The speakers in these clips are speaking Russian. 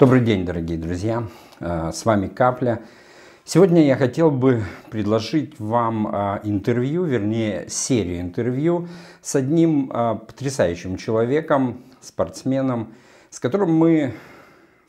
Добрый день, дорогие друзья! Э, с вами Капля. Сегодня я хотел бы предложить вам э, интервью, вернее серию интервью с одним э, потрясающим человеком, спортсменом, с которым мы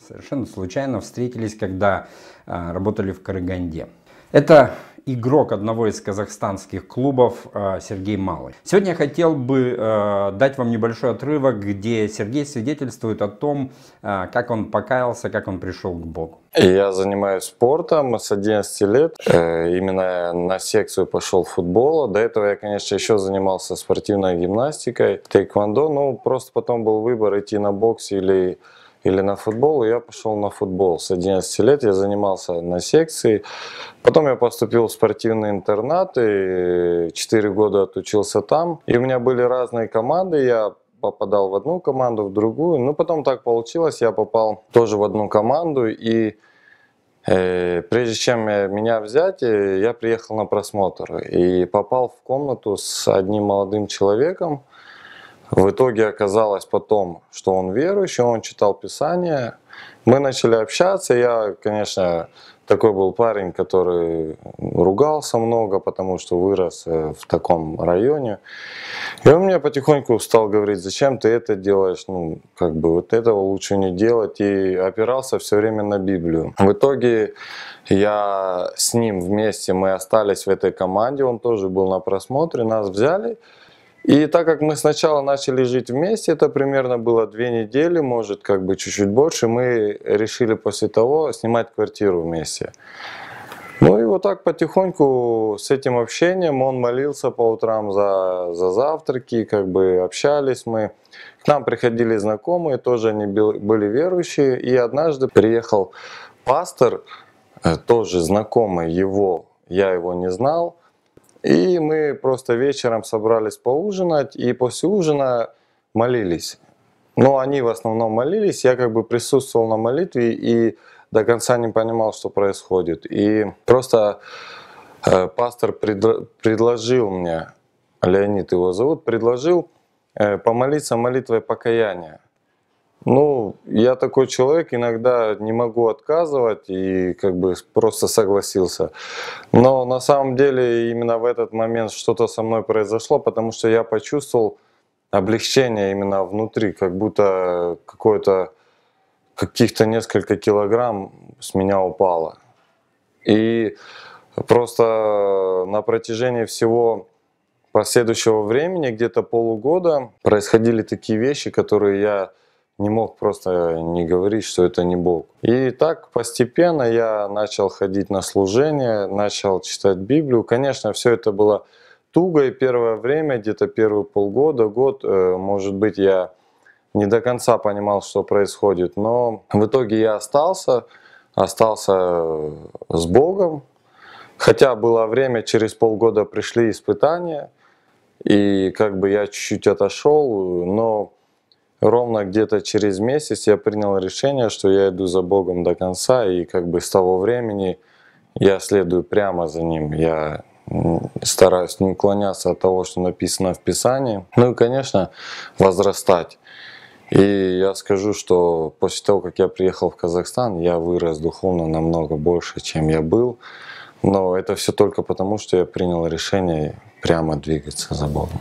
совершенно случайно встретились, когда работали в Караганде. Это игрок одного из казахстанских клубов э, Сергей Малый. Сегодня я хотел бы э, дать вам небольшой отрывок, где Сергей свидетельствует о том, э, как он покаялся, как он пришел к Богу. Я занимаюсь спортом с 11 лет. Именно на секцию пошел футбола. До этого я, конечно, еще занимался спортивной гимнастикой, тейквондо. Ну, просто потом был выбор идти на бокс или или на футбол, и я пошел на футбол. С 11 лет я занимался на секции. Потом я поступил в спортивный интернат, и 4 года отучился там. И у меня были разные команды, я попадал в одну команду, в другую. но ну, потом так получилось, я попал тоже в одну команду, и э, прежде чем меня взять, э, я приехал на просмотр и попал в комнату с одним молодым человеком, в итоге оказалось потом, что он верующий, он читал Писание. Мы начали общаться. Я, конечно, такой был парень, который ругался много, потому что вырос э, в таком районе. И он мне потихоньку стал говорить, зачем ты это делаешь, ну, как бы вот этого лучше не делать, и опирался все время на Библию. В итоге я с ним вместе, мы остались в этой команде, он тоже был на просмотре, нас взяли, и так как мы сначала начали жить вместе, это примерно было две недели, может, как бы чуть-чуть больше, мы решили после того снимать квартиру вместе. Ну и вот так потихоньку с этим общением он молился по утрам за, за завтраки, как бы общались мы. К нам приходили знакомые, тоже они были верующие. И однажды приехал пастор, э, тоже знакомый его, я его не знал, и мы просто вечером собрались поужинать, и после ужина молились. Но они в основном молились, я как бы присутствовал на молитве и до конца не понимал, что происходит. И просто э, пастор предр- предложил мне, Леонид его зовут, предложил э, помолиться молитвой покаяния. Ну, я такой человек, иногда не могу отказывать и как бы просто согласился. Но на самом деле именно в этот момент что-то со мной произошло, потому что я почувствовал облегчение именно внутри, как будто какое-то каких-то несколько килограмм с меня упало. И просто на протяжении всего последующего времени, где-то полугода, происходили такие вещи, которые я не мог просто не говорить, что это не Бог. И так постепенно я начал ходить на служение, начал читать Библию. Конечно, все это было туго, и первое время, где-то первые полгода, год, э, может быть, я не до конца понимал, что происходит. Но в итоге я остался, остался э, с Богом. Хотя было время, через полгода пришли испытания, и как бы я чуть-чуть отошел, но ровно где-то через месяц я принял решение, что я иду за Богом до конца, и как бы с того времени я следую прямо за Ним. Я стараюсь не уклоняться от того, что написано в Писании. Ну и, конечно, возрастать. И я скажу, что после того, как я приехал в Казахстан, я вырос духовно намного больше, чем я был. Но это все только потому, что я принял решение прямо двигаться за Богом.